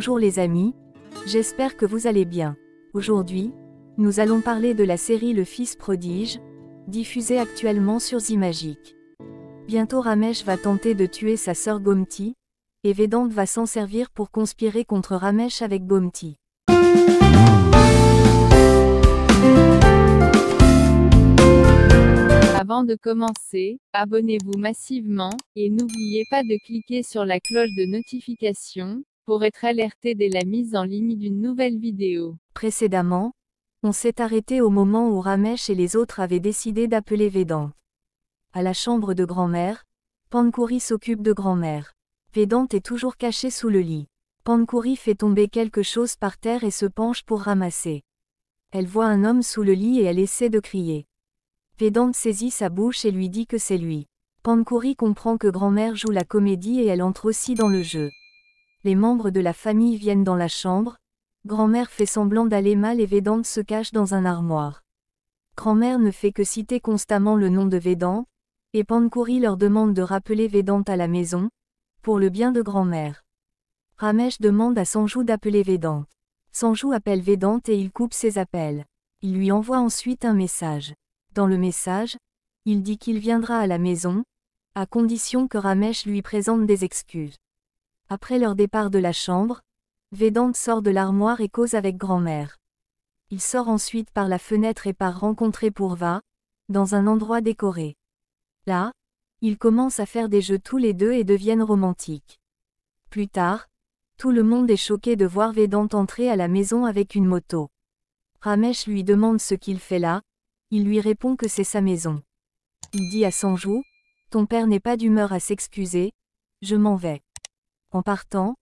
Bonjour les amis, j'espère que vous allez bien. Aujourd'hui, nous allons parler de la série Le Fils prodige, diffusée actuellement sur zimagique Bientôt Ramesh va tenter de tuer sa sœur Gomti, et Vedant va s'en servir pour conspirer contre Ramesh avec Gomti. Avant de commencer, abonnez-vous massivement, et n'oubliez pas de cliquer sur la cloche de notification, pour être alerté dès la mise en ligne d'une nouvelle vidéo. Précédemment, on s'est arrêté au moment où Ramesh et les autres avaient décidé d'appeler Vedant. À la chambre de grand-mère, Pankuri s'occupe de grand-mère. Vedant est toujours caché sous le lit. Pankuri fait tomber quelque chose par terre et se penche pour ramasser. Elle voit un homme sous le lit et elle essaie de crier. Vedant saisit sa bouche et lui dit que c'est lui. Pankuri comprend que grand-mère joue la comédie et elle entre aussi dans le jeu les membres de la famille viennent dans la chambre, grand-mère fait semblant d'aller mal et Védante se cache dans un armoire. Grand-mère ne fait que citer constamment le nom de Védante, et Pankouri leur demande de rappeler Védante à la maison, pour le bien de grand-mère. Ramesh demande à Sanjou d'appeler Védante. Sanjou appelle Védante et il coupe ses appels. Il lui envoie ensuite un message. Dans le message, il dit qu'il viendra à la maison, à condition que Ramesh lui présente des excuses. Après leur départ de la chambre, Vedant sort de l'armoire et cause avec grand-mère. Il sort ensuite par la fenêtre et part rencontrer Pourva, dans un endroit décoré. Là, ils commencent à faire des jeux tous les deux et deviennent romantiques. Plus tard, tout le monde est choqué de voir Vedant entrer à la maison avec une moto. Ramesh lui demande ce qu'il fait là, il lui répond que c'est sa maison. Il dit à Sanjou, Ton père n'est pas d'humeur à s'excuser, je m'en vais. En partant,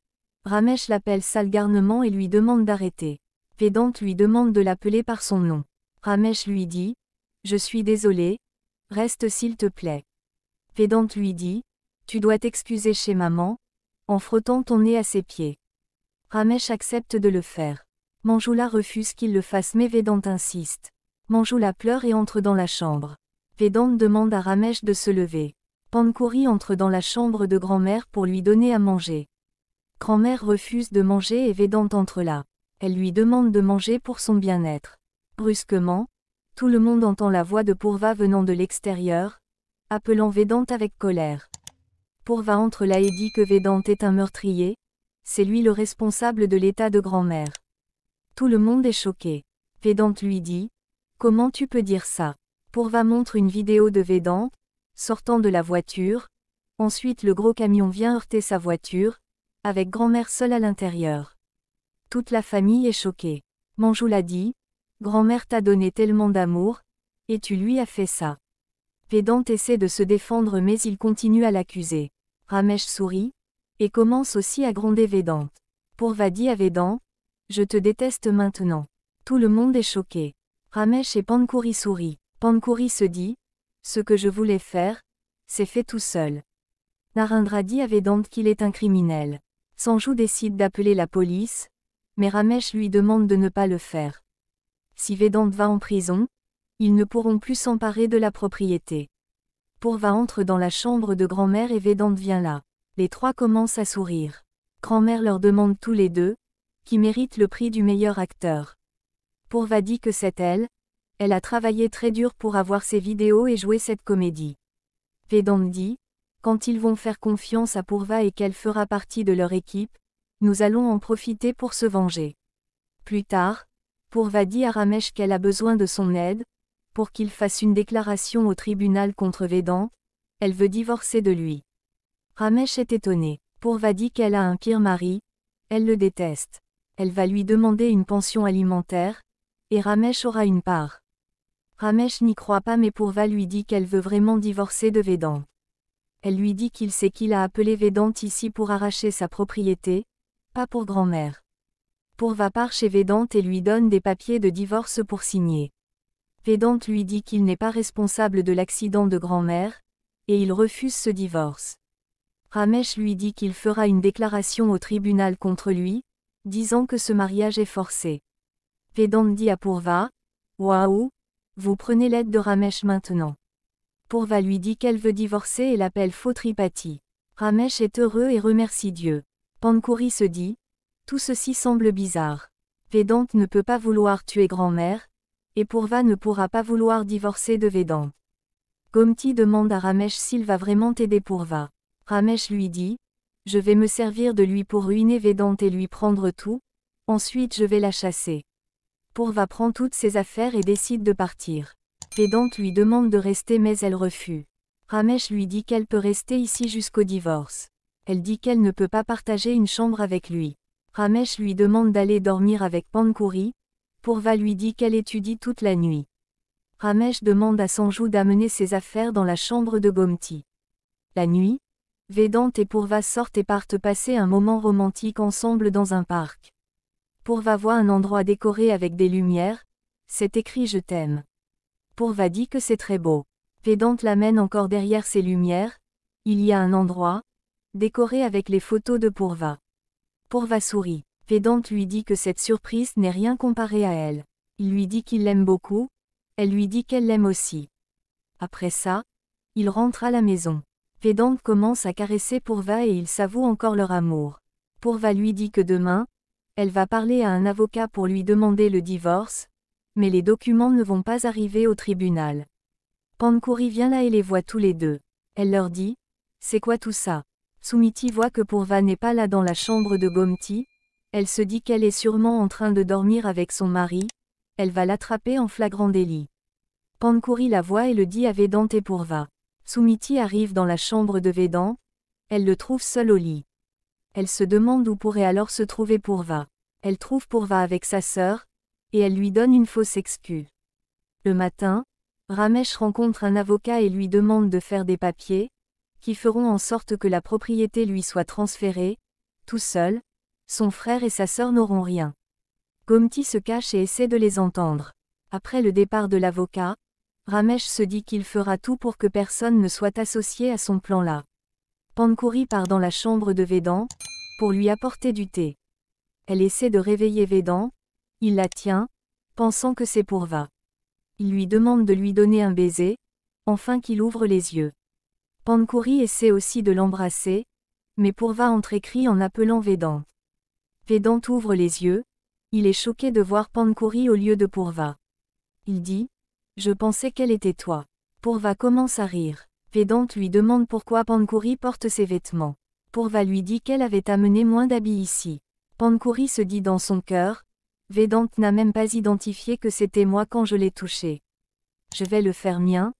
Ramesh l'appelle sale garnement et lui demande d'arrêter. Védante lui demande de l'appeler par son nom. Ramesh lui dit Je suis désolé, reste s'il te plaît. Védante lui dit Tu dois t'excuser chez maman, en frottant ton nez à ses pieds. Ramesh accepte de le faire. Manjoula refuse qu'il le fasse mais Védante insiste. Manjoula pleure et entre dans la chambre. Védante demande à Ramesh de se lever. Pankuri entre dans la chambre de grand-mère pour lui donner à manger. Grand-mère refuse de manger et Védante entre là. Elle lui demande de manger pour son bien-être. Brusquement, tout le monde entend la voix de Pourva venant de l'extérieur, appelant Védante avec colère. Pourva entre là et dit que Védante est un meurtrier, c'est lui le responsable de l'état de grand-mère. Tout le monde est choqué. Védante lui dit Comment tu peux dire ça Pourva montre une vidéo de Védante, sortant de la voiture, ensuite le gros camion vient heurter sa voiture, avec grand-mère seule à l'intérieur. Toute la famille est choquée. Manjou l'a dit, grand-mère t'a donné tellement d'amour, et tu lui as fait ça. Vedant essaie de se défendre mais il continue à l'accuser. Ramesh sourit, et commence aussi à gronder Pour dit à Vedant « je te déteste maintenant. Tout le monde est choqué. Ramesh et Pankuri sourit. Pankuri se dit, ce que je voulais faire, c'est fait tout seul. dit à Vedante qu'il est un criminel. Sanjou décide d'appeler la police, mais Ramesh lui demande de ne pas le faire. Si Vedant va en prison, ils ne pourront plus s'emparer de la propriété. Pourva entre dans la chambre de grand-mère et Vedant vient là. Les trois commencent à sourire. Grand-mère leur demande tous les deux, qui mérite le prix du meilleur acteur. Pourva dit que c'est elle, elle a travaillé très dur pour avoir ces vidéos et jouer cette comédie. Vedant dit, quand ils vont faire confiance à Pourva et qu'elle fera partie de leur équipe, nous allons en profiter pour se venger. Plus tard, Pourva dit à Ramesh qu'elle a besoin de son aide, pour qu'il fasse une déclaration au tribunal contre Vedant, elle veut divorcer de lui. Ramesh est étonné. Pourva dit qu'elle a un pire mari, elle le déteste. Elle va lui demander une pension alimentaire, et Ramesh aura une part. Ramesh n'y croit pas mais Pourva lui dit qu'elle veut vraiment divorcer de Vedant. Elle lui dit qu'il sait qu'il a appelé Vedant ici pour arracher sa propriété, pas pour grand-mère. Pourva part chez Vedant et lui donne des papiers de divorce pour signer. Vedant lui dit qu'il n'est pas responsable de l'accident de grand-mère, et il refuse ce divorce. Ramesh lui dit qu'il fera une déclaration au tribunal contre lui, disant que ce mariage est forcé. Vedant dit à Pourva, Waouh, vous prenez l'aide de Ramesh maintenant. Pourva lui dit qu'elle veut divorcer et l'appelle Fautripati. Ramesh est heureux et remercie Dieu. Pankuri se dit Tout ceci semble bizarre. Vedante ne peut pas vouloir tuer grand-mère, et Pourva ne pourra pas vouloir divorcer de Vedante. Gomti demande à Ramesh s'il va vraiment aider Pourva. Ramesh lui dit Je vais me servir de lui pour ruiner Vedante et lui prendre tout, ensuite je vais la chasser. Pourva prend toutes ses affaires et décide de partir. Vedante lui demande de rester mais elle refuse. Ramesh lui dit qu'elle peut rester ici jusqu'au divorce. Elle dit qu'elle ne peut pas partager une chambre avec lui. Ramesh lui demande d'aller dormir avec Pankuri. Pourva lui dit qu'elle étudie toute la nuit. Ramesh demande à Sanju d'amener ses affaires dans la chambre de Gomti. La nuit, Vedante et Pourva sortent et partent passer un moment romantique ensemble dans un parc. Pourva voit un endroit décoré avec des lumières. C'est écrit Je t'aime. Pourva dit que c'est très beau. Pédante l'amène encore derrière ces lumières. Il y a un endroit décoré avec les photos de Pourva. Pourva sourit. Pédante lui dit que cette surprise n'est rien comparée à elle. Il lui dit qu'il l'aime beaucoup. Elle lui dit qu'elle l'aime aussi. Après ça, il rentre à la maison. Pédante commence à caresser Pourva et il s'avoue encore leur amour. Pourva lui dit que demain, elle va parler à un avocat pour lui demander le divorce, mais les documents ne vont pas arriver au tribunal. Pankouri vient là et les voit tous les deux. Elle leur dit C'est quoi tout ça Sumiti voit que Pourva n'est pas là dans la chambre de Gomti. Elle se dit qu'elle est sûrement en train de dormir avec son mari. Elle va l'attraper en flagrant délit. Pankuri la voit et le dit à Vedant et Pourva. Sumiti arrive dans la chambre de Vedant. Elle le trouve seul au lit. Elle se demande où pourrait alors se trouver Pourva. Elle trouve Pourva avec sa sœur, et elle lui donne une fausse excuse. Le matin, Ramesh rencontre un avocat et lui demande de faire des papiers, qui feront en sorte que la propriété lui soit transférée, tout seul, son frère et sa sœur n'auront rien. Gomti se cache et essaie de les entendre. Après le départ de l'avocat, Ramesh se dit qu'il fera tout pour que personne ne soit associé à son plan là. Pankouri part dans la chambre de Védan, pour lui apporter du thé. Elle essaie de réveiller Vedant. il la tient, pensant que c'est pour Il lui demande de lui donner un baiser, enfin qu'il ouvre les yeux. Pancoury essaie aussi de l'embrasser, mais Pourva entre-écrit en appelant Vedant. Vedant ouvre les yeux, il est choqué de voir Pancoury au lieu de Pourva. Il dit Je pensais qu'elle était toi. Pourva commence à rire. Védant lui demande pourquoi Pancoury porte ses vêtements. Pourva lui dit qu'elle avait amené moins d'habits ici. Pankuri se dit dans son cœur, Védante n'a même pas identifié que c'était moi quand je l'ai touché. Je vais le faire mien,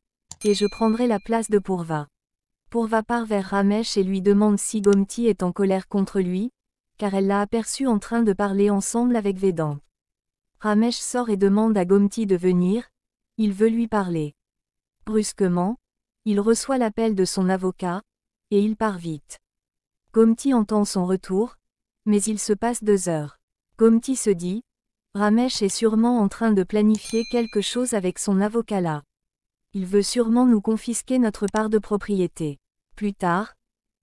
et je prendrai la place de Pourva. Pourva part vers Ramesh et lui demande si Gomti est en colère contre lui, car elle l'a aperçu en train de parler ensemble avec Védante. Ramesh sort et demande à Gomti de venir, il veut lui parler. Brusquement, il reçoit l'appel de son avocat, et il part vite. Gomti entend son retour, mais il se passe deux heures. Gomti se dit, Ramesh est sûrement en train de planifier quelque chose avec son avocat là. Il veut sûrement nous confisquer notre part de propriété. Plus tard,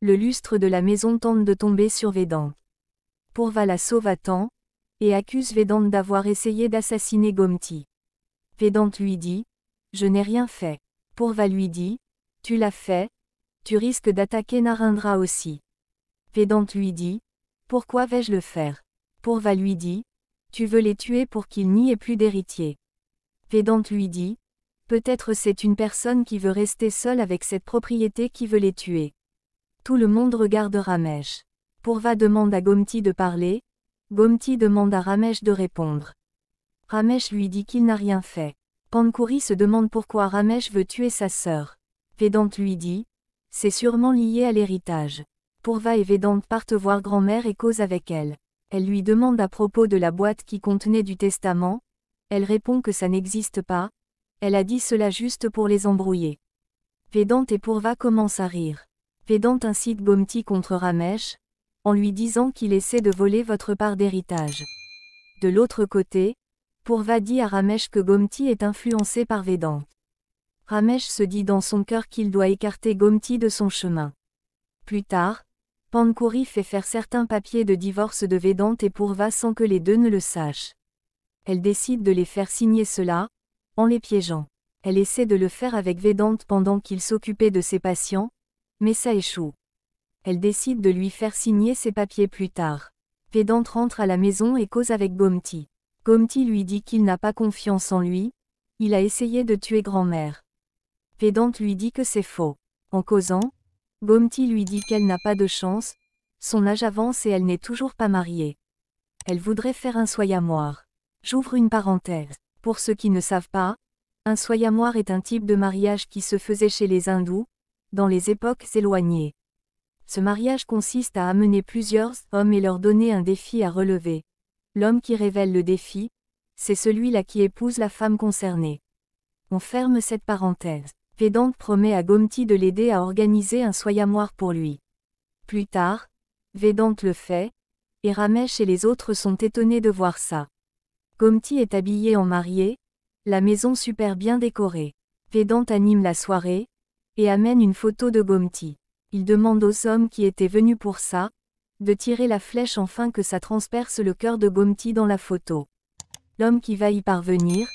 le lustre de la maison tente de tomber sur Vedant. la sauve à temps, et accuse Vedant d'avoir essayé d'assassiner Gomti. Vedant lui dit, Je n'ai rien fait. Pourva lui dit, Tu l'as fait, tu risques d'attaquer Narendra aussi. Pédante lui dit, Pourquoi vais-je le faire Pourva lui dit, Tu veux les tuer pour qu'il n'y ait plus d'héritier. Pédante lui dit, Peut-être c'est une personne qui veut rester seule avec cette propriété qui veut les tuer. Tout le monde regarde Ramesh. Pourva demande à Gomti de parler, Gomti demande à Ramesh de répondre. Ramesh lui dit qu'il n'a rien fait. Pankouri se demande pourquoi Ramesh veut tuer sa sœur. Pédante lui dit, c'est sûrement lié à l'héritage. Pourva et Vedante partent voir grand-mère et causent avec elle. Elle lui demande à propos de la boîte qui contenait du testament, elle répond que ça n'existe pas, elle a dit cela juste pour les embrouiller. Védante et Pourva commencent à rire. Védante incite Gomti contre Ramesh, en lui disant qu'il essaie de voler votre part d'héritage. De l'autre côté, Pourva dit à Ramesh que Gomti est influencé par Védante. Ramesh se dit dans son cœur qu'il doit écarter Gomti de son chemin. Plus tard, Pankuri fait faire certains papiers de divorce de Vedante et Pourva sans que les deux ne le sachent. Elle décide de les faire signer cela, en les piégeant. Elle essaie de le faire avec Vedante pendant qu'il s'occupait de ses patients, mais ça échoue. Elle décide de lui faire signer ses papiers plus tard. Védante rentre à la maison et cause avec Gomti. Gomti lui dit qu'il n'a pas confiance en lui, il a essayé de tuer grand-mère. Vedante lui dit que c'est faux. En causant, Gomti lui dit qu'elle n'a pas de chance, son âge avance et elle n'est toujours pas mariée. Elle voudrait faire un soyamoir. J'ouvre une parenthèse. Pour ceux qui ne savent pas, un soyamoir est un type de mariage qui se faisait chez les hindous, dans les époques éloignées. Ce mariage consiste à amener plusieurs hommes et leur donner un défi à relever. L'homme qui révèle le défi, c'est celui-là qui épouse la femme concernée. On ferme cette parenthèse. Vedant promet à Gomti de l'aider à organiser un soyamoir pour lui. Plus tard, Vedant le fait, et Ramesh et les autres sont étonnés de voir ça. Gomti est habillé en marié, la maison super bien décorée. Vedant anime la soirée, et amène une photo de Gomti. Il demande aux hommes qui étaient venus pour ça, de tirer la flèche enfin que ça transperce le cœur de Gomti dans la photo. L'homme qui va y parvenir,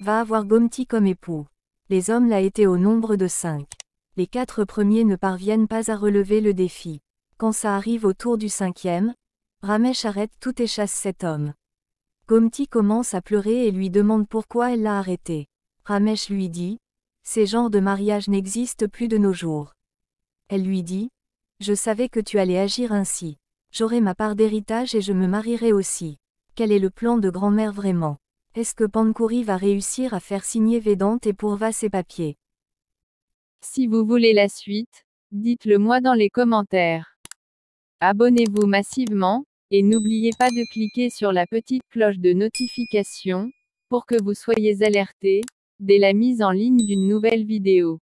va avoir Gomti comme époux les hommes l'a été au nombre de cinq. Les quatre premiers ne parviennent pas à relever le défi. Quand ça arrive au tour du cinquième, Ramesh arrête tout et chasse cet homme. Gomti commence à pleurer et lui demande pourquoi elle l'a arrêté. Ramesh lui dit, ces genres de mariage n'existent plus de nos jours. Elle lui dit, je savais que tu allais agir ainsi. J'aurai ma part d'héritage et je me marierai aussi. Quel est le plan de grand-mère vraiment est-ce que Pankouri va réussir à faire signer Védante et Pourva ses papiers Si vous voulez la suite, dites-le moi dans les commentaires. Abonnez-vous massivement, et n'oubliez pas de cliquer sur la petite cloche de notification, pour que vous soyez alerté, dès la mise en ligne d'une nouvelle vidéo.